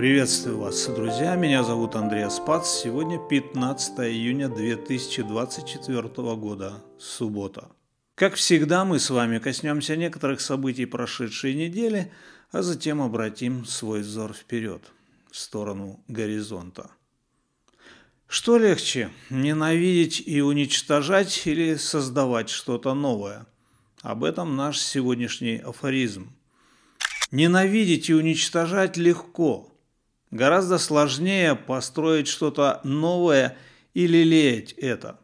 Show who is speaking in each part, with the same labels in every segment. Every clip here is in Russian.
Speaker 1: Приветствую вас, друзья. Меня зовут Андрей Спац. Сегодня 15 июня 2024 года, суббота. Как всегда, мы с вами коснемся некоторых событий прошедшей недели, а затем обратим свой взор вперед, в сторону горизонта. Что легче, ненавидеть и уничтожать или создавать что-то новое? Об этом наш сегодняшний афоризм. Ненавидеть и уничтожать легко – Гораздо сложнее построить что-то новое и лелеять это.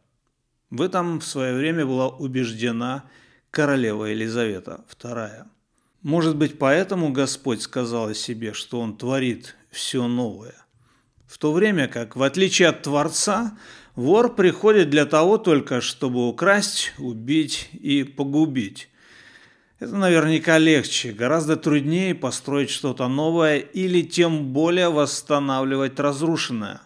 Speaker 1: В этом в свое время была убеждена королева Елизавета II. Может быть, поэтому Господь сказал о себе, что Он творит все новое. В то время как, в отличие от Творца, вор приходит для того только, чтобы украсть, убить и погубить. Это наверняка легче, гораздо труднее построить что-то новое или тем более восстанавливать разрушенное.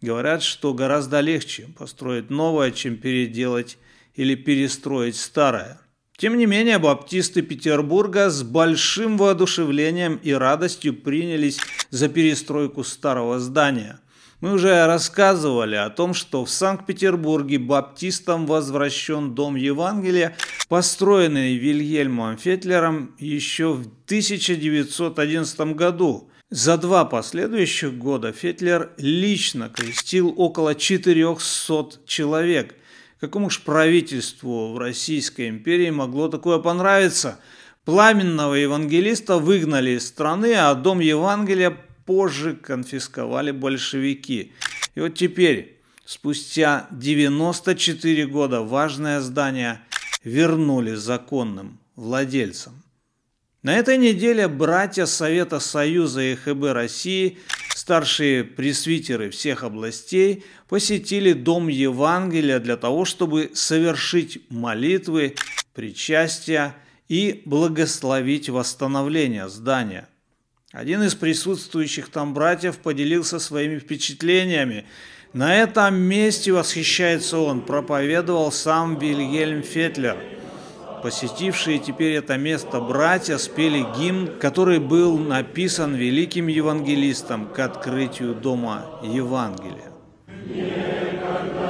Speaker 1: Говорят, что гораздо легче построить новое, чем переделать или перестроить старое. Тем не менее, баптисты Петербурга с большим воодушевлением и радостью принялись за перестройку старого здания – мы уже рассказывали о том, что в Санкт-Петербурге баптистам возвращен Дом Евангелия, построенный Вильгельмом Фетлером еще в 1911 году. За два последующих года Фетлер лично крестил около 400 человек. Какому ж правительству в Российской империи могло такое понравиться? Пламенного евангелиста выгнали из страны, а дом Евангелия позже конфисковали большевики. И вот теперь, спустя 94 года, важное здание вернули законным владельцам. На этой неделе братья Совета Союза и ХБ России, старшие пресвитеры всех областей, посетили Дом Евангелия для того, чтобы совершить молитвы, причастия и благословить восстановление здания – один из присутствующих там братьев поделился своими впечатлениями. На этом месте восхищается он, проповедовал сам Вильгельм Фетлер. Посетившие теперь это место братья спели гимн, который был написан великим евангелистом к открытию дома Евангелия. Никогда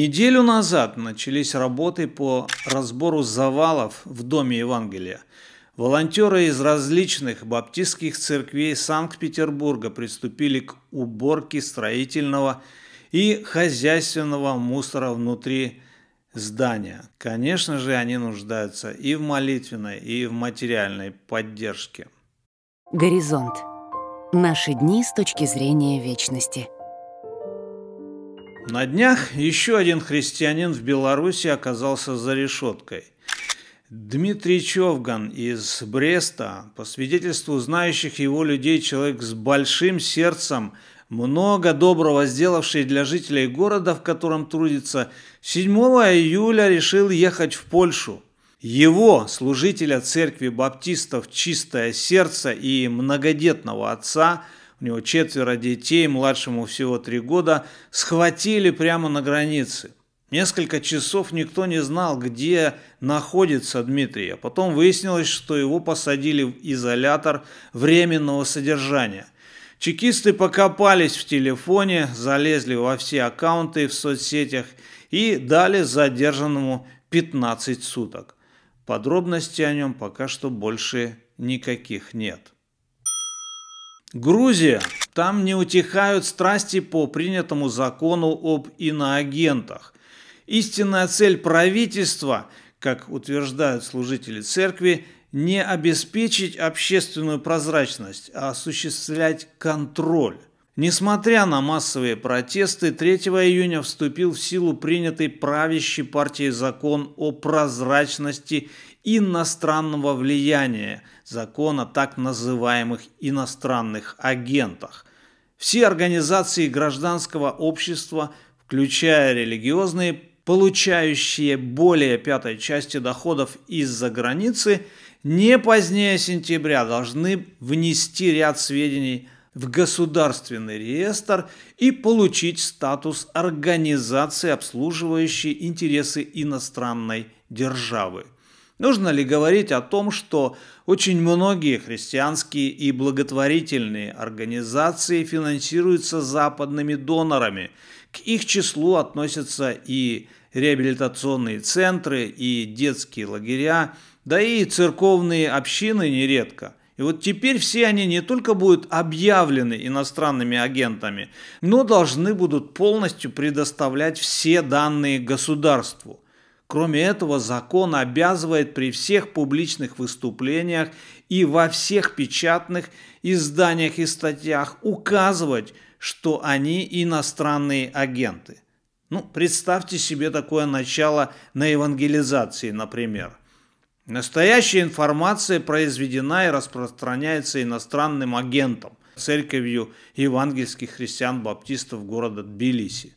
Speaker 1: Неделю назад начались работы по разбору завалов в Доме Евангелия. Волонтеры из различных баптистских церквей Санкт-Петербурга приступили к уборке строительного и хозяйственного мусора внутри здания. Конечно же, они нуждаются и в молитвенной, и в материальной поддержке. Горизонт. Наши дни с точки зрения вечности – на днях еще один христианин в Беларуси оказался за решеткой. Дмитрий Човган из Бреста, по свидетельству знающих его людей, человек с большим сердцем, много доброго сделавший для жителей города, в котором трудится, 7 июля решил ехать в Польшу. Его, служителя церкви баптистов «Чистое сердце» и многодетного отца, у него четверо детей, младшему всего три года, схватили прямо на границе. Несколько часов никто не знал, где находится Дмитрий, а потом выяснилось, что его посадили в изолятор временного содержания. Чекисты покопались в телефоне, залезли во все аккаунты в соцсетях и дали задержанному 15 суток. Подробностей о нем пока что больше никаких нет. Грузия. Там не утихают страсти по принятому закону об иноагентах. Истинная цель правительства, как утверждают служители церкви, не обеспечить общественную прозрачность, а осуществлять контроль. Несмотря на массовые протесты, 3 июня вступил в силу принятый правящей партией закон о прозрачности иностранного влияния, закон о так называемых иностранных агентах. Все организации гражданского общества, включая религиозные, получающие более пятой части доходов из-за границы, не позднее сентября должны внести ряд сведений в государственный реестр и получить статус организации, обслуживающей интересы иностранной державы – Нужно ли говорить о том, что очень многие христианские и благотворительные организации финансируются западными донорами? К их числу относятся и реабилитационные центры, и детские лагеря, да и церковные общины нередко – и вот теперь все они не только будут объявлены иностранными агентами, но должны будут полностью предоставлять все данные государству. Кроме этого, закон обязывает при всех публичных выступлениях и во всех печатных изданиях и статьях указывать, что они иностранные агенты. Ну, представьте себе такое начало на евангелизации, например. Настоящая информация произведена и распространяется иностранным агентом, церковью евангельских христиан-баптистов города Тбилиси.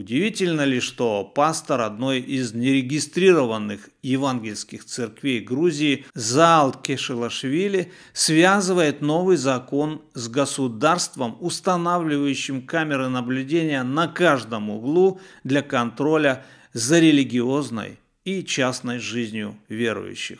Speaker 1: Удивительно ли, что пастор одной из нерегистрированных евангельских церквей Грузии Заал Кешилашвили связывает новый закон с государством, устанавливающим камеры наблюдения на каждом углу для контроля за религиозной и частной жизнью верующих.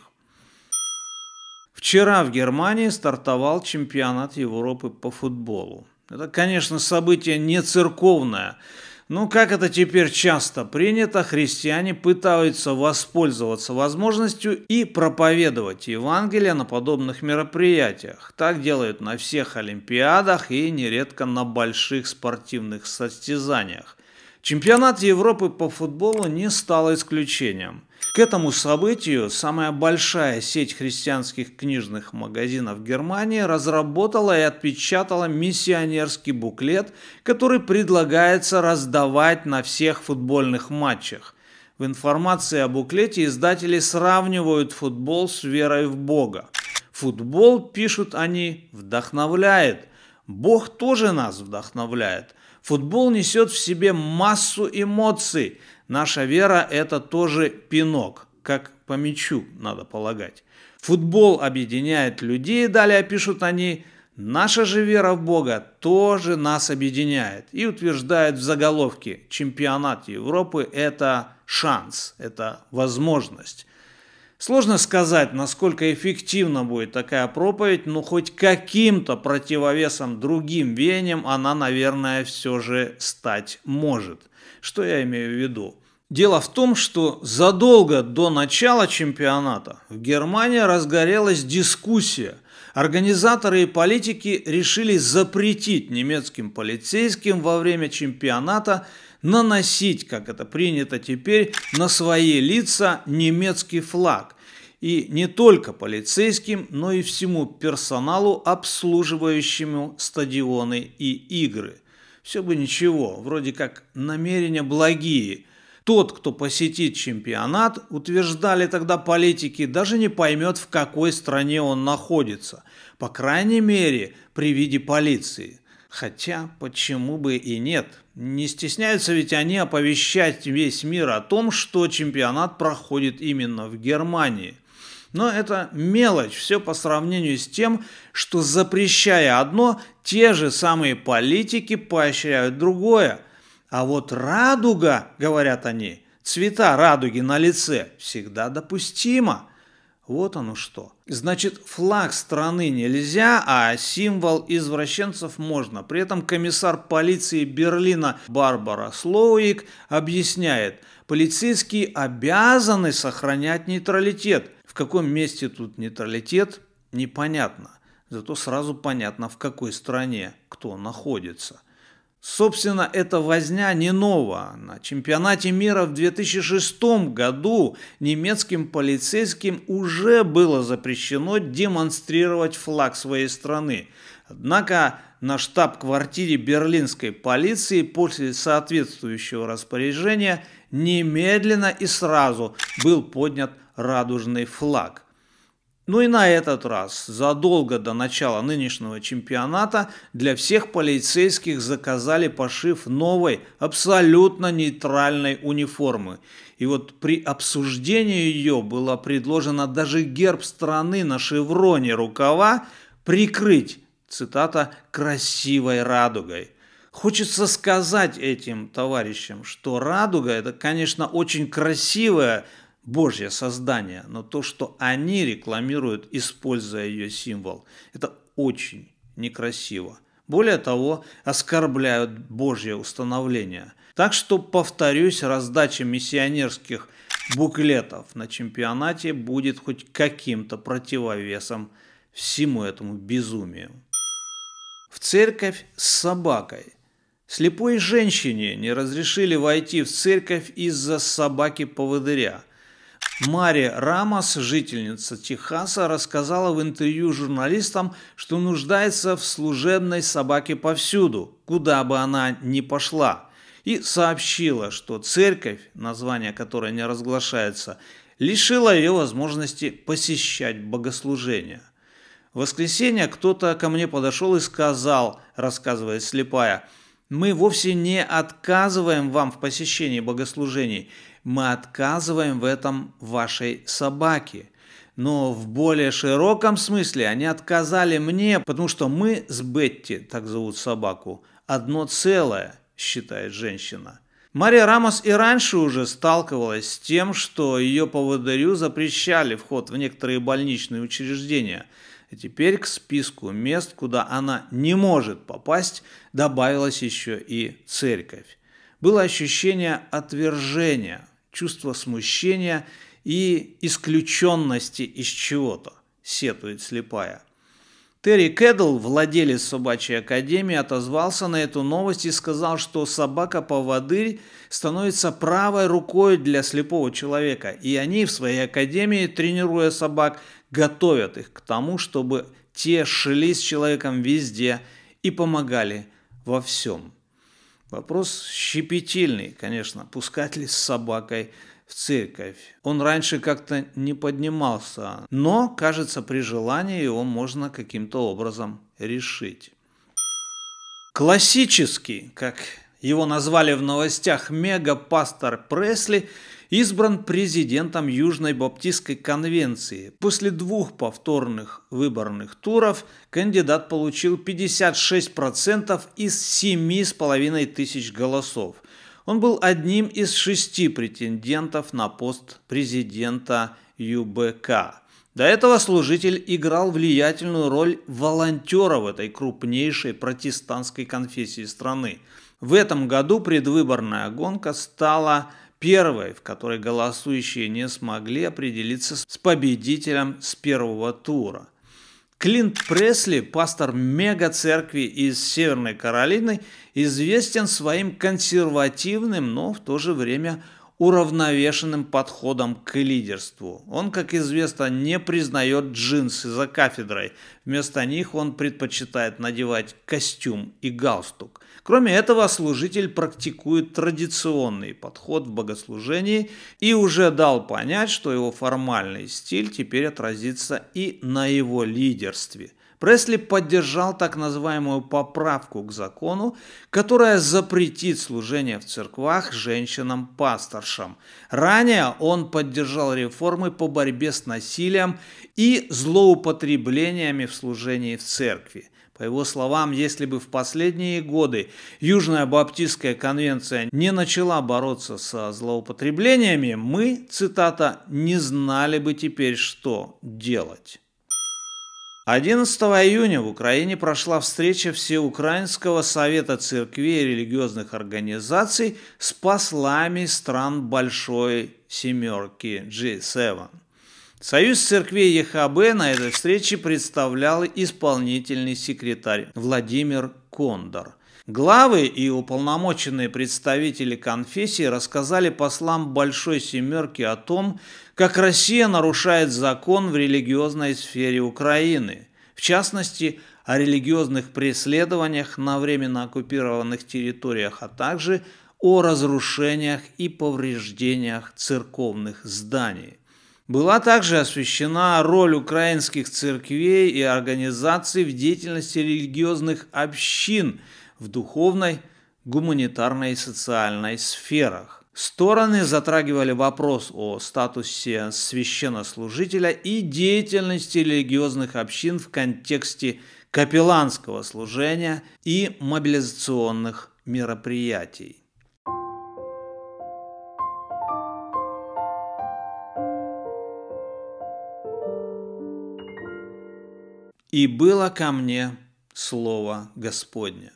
Speaker 1: Вчера в Германии стартовал чемпионат Европы по футболу. Это, конечно, событие не церковное – ну, как это теперь часто принято, христиане пытаются воспользоваться возможностью и проповедовать Евангелие на подобных мероприятиях. Так делают на всех Олимпиадах и нередко на больших спортивных состязаниях. Чемпионат Европы по футболу не стал исключением – к этому событию самая большая сеть христианских книжных магазинов Германии разработала и отпечатала миссионерский буклет, который предлагается раздавать на всех футбольных матчах. В информации о буклете издатели сравнивают футбол с верой в Бога. Футбол, пишут они, вдохновляет. Бог тоже нас вдохновляет. Футбол несет в себе массу эмоций, Наша вера – это тоже пинок, как по мячу, надо полагать. Футбол объединяет людей, далее пишут они, наша же вера в Бога тоже нас объединяет. И утверждают в заголовке, чемпионат Европы – это шанс, это возможность. Сложно сказать, насколько эффективна будет такая проповедь, но хоть каким-то противовесом другим веяниям она, наверное, все же стать может. Что я имею в виду? Дело в том, что задолго до начала чемпионата в Германии разгорелась дискуссия. Организаторы и политики решили запретить немецким полицейским во время чемпионата наносить, как это принято теперь, на свои лица немецкий флаг. И не только полицейским, но и всему персоналу, обслуживающему стадионы и игры. Все бы ничего, вроде как намерения благие – тот, кто посетит чемпионат, утверждали тогда политики, даже не поймет, в какой стране он находится. По крайней мере, при виде полиции. Хотя, почему бы и нет? Не стесняются ведь они оповещать весь мир о том, что чемпионат проходит именно в Германии. Но это мелочь, все по сравнению с тем, что запрещая одно, те же самые политики поощряют другое – а вот радуга, говорят они, цвета радуги на лице всегда допустимо. Вот оно что. Значит, флаг страны нельзя, а символ извращенцев можно. При этом комиссар полиции Берлина Барбара Слоуик объясняет, полицейские обязаны сохранять нейтралитет. В каком месте тут нейтралитет, непонятно. Зато сразу понятно, в какой стране кто находится – Собственно, эта возня не нова. На чемпионате мира в 2006 году немецким полицейским уже было запрещено демонстрировать флаг своей страны. Однако на штаб-квартире берлинской полиции после соответствующего распоряжения немедленно и сразу был поднят радужный флаг – ну и на этот раз, задолго до начала нынешнего чемпионата, для всех полицейских заказали пошив новой, абсолютно нейтральной униформы. И вот при обсуждении ее было предложено даже герб страны на шевроне рукава прикрыть, цитата, «красивой радугой». Хочется сказать этим товарищам, что радуга – это, конечно, очень красивая, Божье создание, но то, что они рекламируют, используя ее символ, это очень некрасиво. Более того, оскорбляют Божье установление. Так что, повторюсь, раздача миссионерских буклетов на чемпионате будет хоть каким-то противовесом всему этому безумию. В церковь с собакой. Слепой женщине не разрешили войти в церковь из-за собаки-поводыря – Мари Рамос, жительница Техаса, рассказала в интервью журналистам, что нуждается в служебной собаке повсюду, куда бы она ни пошла, и сообщила, что церковь, название которой не разглашается, лишила ее возможности посещать богослужения. В воскресенье кто-то ко мне подошел и сказал, рассказывает слепая – мы вовсе не отказываем вам в посещении богослужений, мы отказываем в этом вашей собаке. Но в более широком смысле они отказали мне, потому что мы с Бетти, так зовут собаку, одно целое, считает женщина. Мария Рамос и раньше уже сталкивалась с тем, что ее поводырю запрещали вход в некоторые больничные учреждения – а теперь к списку мест, куда она не может попасть, добавилась еще и церковь. Было ощущение отвержения, чувство смущения и исключенности из чего-то, сетует слепая. Терри Кэддл, владелец собачьей академии, отозвался на эту новость и сказал, что собака-поводырь становится правой рукой для слепого человека, и они в своей академии, тренируя собак, готовят их к тому, чтобы те шли с человеком везде и помогали во всем. Вопрос щепетильный, конечно, пускать ли с собакой в церковь. Он раньше как-то не поднимался, но, кажется, при желании его можно каким-то образом решить. Классический, как его назвали в новостях, мегапастор Пресли – избран президентом Южной Баптистской конвенции. После двух повторных выборных туров кандидат получил 56% из 7,5 тысяч голосов. Он был одним из шести претендентов на пост президента ЮБК. До этого служитель играл влиятельную роль волонтера в этой крупнейшей протестантской конфессии страны. В этом году предвыборная гонка стала первой, в которой голосующие не смогли определиться с победителем с первого тура. Клинт Пресли, пастор мега-церкви из Северной Каролины, известен своим консервативным, но в то же время – уравновешенным подходом к лидерству. Он, как известно, не признает джинсы за кафедрой. Вместо них он предпочитает надевать костюм и галстук. Кроме этого, служитель практикует традиционный подход в богослужении и уже дал понять, что его формальный стиль теперь отразится и на его лидерстве – Пресли поддержал так называемую поправку к закону, которая запретит служение в церквах женщинам-пасторшам. Ранее он поддержал реформы по борьбе с насилием и злоупотреблениями в служении в церкви. По его словам, если бы в последние годы Южная Баптистская конвенция не начала бороться со злоупотреблениями, мы, цитата, «не знали бы теперь, что делать». 11 июня в Украине прошла встреча Всеукраинского совета церкви и религиозных организаций с послами стран Большой Семерки G7. Союз церкви ЕХБ на этой встрече представлял исполнительный секретарь Владимир Кондор – Главы и уполномоченные представители конфессии рассказали послам Большой Семерки о том, как Россия нарушает закон в религиозной сфере Украины, в частности, о религиозных преследованиях на временно оккупированных территориях, а также о разрушениях и повреждениях церковных зданий. Была также освещена роль украинских церквей и организаций в деятельности религиозных общин в духовной, гуманитарной и социальной сферах. Стороны затрагивали вопрос о статусе священнослужителя и деятельности религиозных общин в контексте капелланского служения и мобилизационных мероприятий. И было ко мне Слово Господне.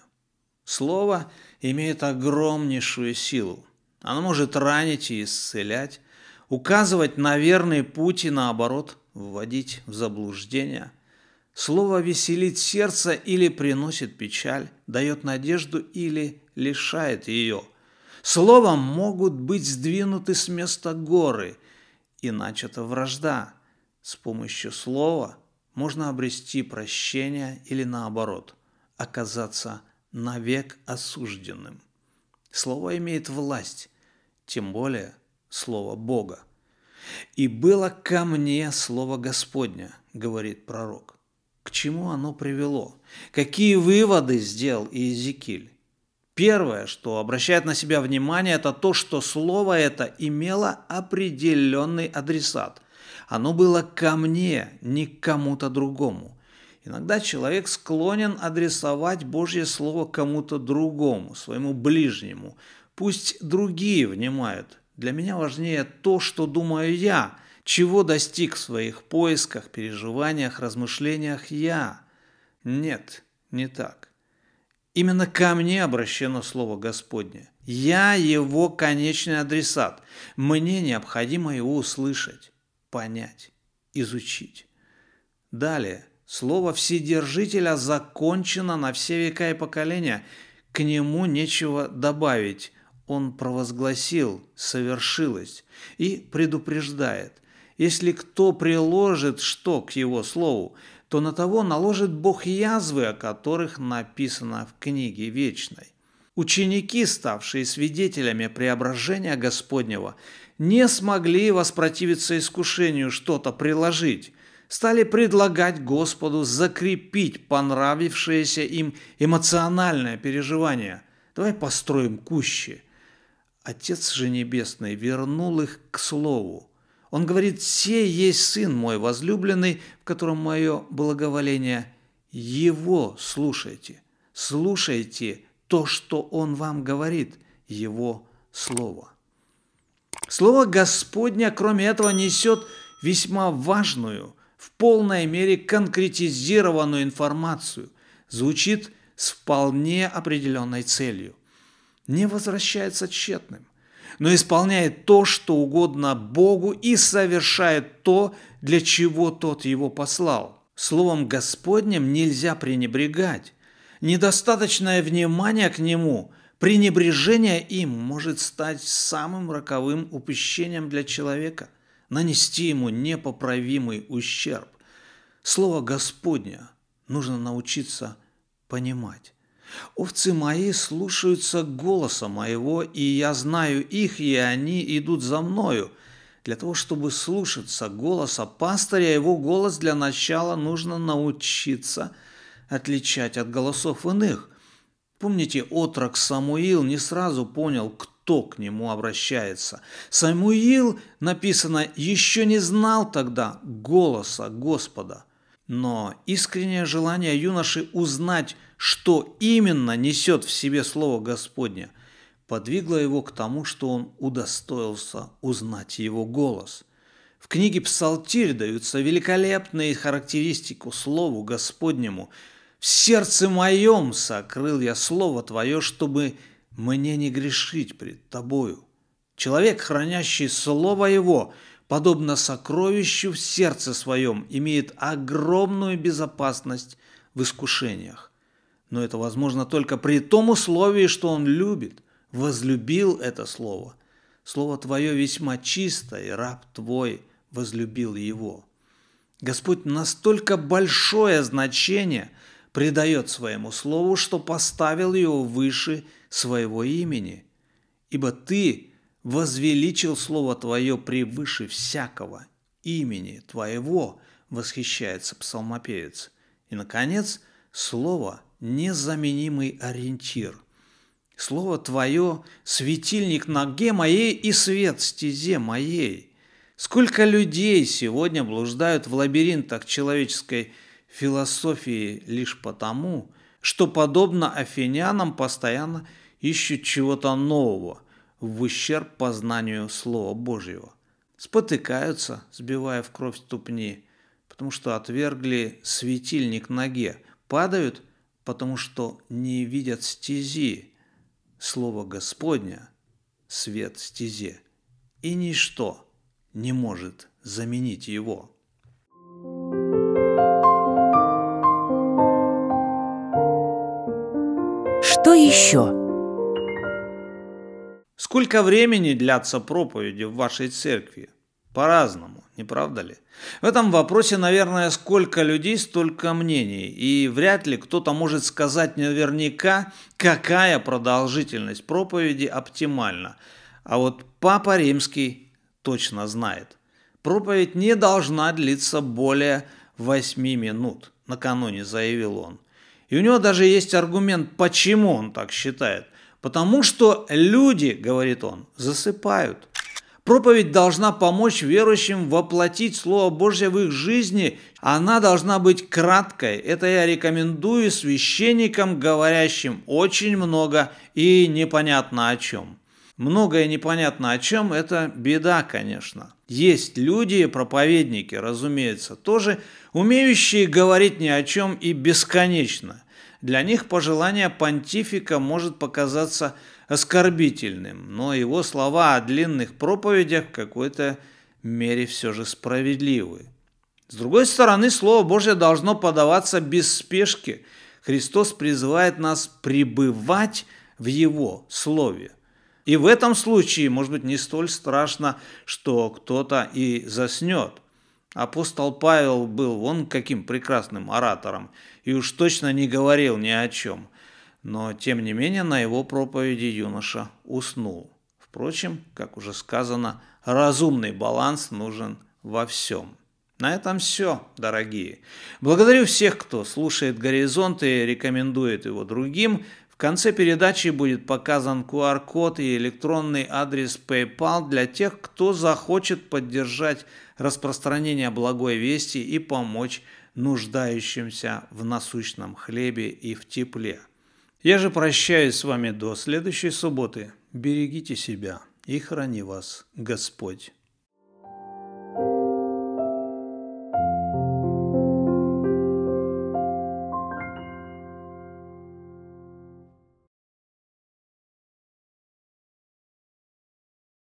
Speaker 1: Слово имеет огромнейшую силу. Оно может ранить и исцелять, указывать на верный путь и наоборот вводить в заблуждение. Слово веселит сердце или приносит печаль, дает надежду или лишает ее. Словом могут быть сдвинуты с места горы и начата вражда. С помощью слова – можно обрести прощение или наоборот, оказаться навек осужденным. Слово имеет власть, тем более слово Бога. «И было ко мне слово Господня», — говорит пророк. К чему оно привело? Какие выводы сделал Иезекииль? Первое, что обращает на себя внимание, это то, что слово это имело определенный адресат. Оно было ко мне, не к кому-то другому. Иногда человек склонен адресовать Божье Слово кому-то другому, своему ближнему. Пусть другие внимают. Для меня важнее то, что думаю я, чего достиг в своих поисках, переживаниях, размышлениях я. Нет, не так. Именно ко мне обращено Слово Господне. Я его конечный адресат. Мне необходимо его услышать понять, изучить. Далее, слово Вседержителя закончено на все века и поколения. К нему нечего добавить. Он провозгласил совершилось и предупреждает. Если кто приложит что к его слову, то на того наложит Бог язвы, о которых написано в книге вечной. Ученики, ставшие свидетелями преображения Господнего, не смогли воспротивиться искушению что-то приложить, стали предлагать Господу закрепить понравившееся им эмоциональное переживание. Давай построим кущи. Отец же Небесный вернул их к Слову. Он говорит, «Се есть Сын мой возлюбленный, в котором мое благоволение. Его слушайте, слушайте то, что Он вам говорит, Его Слово. Слово Господня, кроме этого, несет весьма важную, в полной мере конкретизированную информацию, звучит с вполне определенной целью, не возвращается тщетным, но исполняет то, что угодно Богу и совершает то, для чего Тот его послал. Словом Господним нельзя пренебрегать, недостаточное внимание к нему, пренебрежение им может стать самым роковым упущением для человека, нанести ему непоправимый ущерб. Слово Господня нужно научиться понимать. Овцы мои слушаются голоса моего, и я знаю их, и они идут за мною. Для того, чтобы слушаться голоса пастыря, его голос для начала нужно научиться – отличать от голосов иных. Помните, отрок Самуил не сразу понял, кто к нему обращается. Самуил, написано, еще не знал тогда голоса Господа. Но искреннее желание юноши узнать, что именно несет в себе Слово Господне, подвигло его к тому, что он удостоился узнать его голос – в книге «Псалтирь» даются великолепные характеристику Слову Господнему, в сердце моем сокрыл я слово твое, чтобы мне не грешить пред тобою. Человек, хранящий слово его, подобно сокровищу в сердце своем, имеет огромную безопасность в искушениях. Но это возможно только при том условии, что он любит, возлюбил это слово. Слово твое весьма чисто, и раб твой возлюбил его. Господь настолько большое значение – предает своему слову, что поставил его выше своего имени. Ибо ты возвеличил слово твое превыше всякого имени твоего, восхищается псалмопевец. И, наконец, слово – незаменимый ориентир. Слово Твое – светильник ноге моей и свет стезе моей. Сколько людей сегодня блуждают в лабиринтах человеческой философии лишь потому, что, подобно афинянам, постоянно ищут чего-то нового в ущерб познанию Слова Божьего. Спотыкаются, сбивая в кровь ступни, потому что отвергли светильник ноге, падают, потому что не видят стези, Слово Господня, свет стезе, и ничто не может заменить его. thank you еще? Сколько времени длятся проповеди в вашей церкви? По-разному, не правда ли? В этом вопросе, наверное, сколько людей, столько мнений. И вряд ли кто-то может сказать наверняка, какая продолжительность проповеди оптимальна. А вот Папа Римский точно знает. Проповедь не должна длиться более 8 минут, накануне заявил он. И у него даже есть аргумент, почему он так считает. Потому что люди, говорит он, засыпают. Проповедь должна помочь верующим воплотить Слово Божье в их жизни. Она должна быть краткой. Это я рекомендую священникам, говорящим очень много и непонятно о чем. Многое непонятно о чем, это беда, конечно. Есть люди, проповедники, разумеется, тоже умеющие говорить ни о чем и бесконечно. Для них пожелание понтифика может показаться оскорбительным, но его слова о длинных проповедях в какой-то мере все же справедливы. С другой стороны, Слово Божье должно подаваться без спешки. Христос призывает нас пребывать в Его Слове – и в этом случае, может быть, не столь страшно, что кто-то и заснет. Апостол Павел был вон каким прекрасным оратором и уж точно не говорил ни о чем. Но, тем не менее, на его проповеди юноша уснул. Впрочем, как уже сказано, разумный баланс нужен во всем. На этом все, дорогие. Благодарю всех, кто слушает «Горизонт» и рекомендует его другим. В конце передачи будет показан QR-код и электронный адрес PayPal для тех, кто захочет поддержать распространение благой вести и помочь нуждающимся в насущном хлебе и в тепле. Я же прощаюсь с вами до следующей субботы. Берегите себя и храни вас Господь.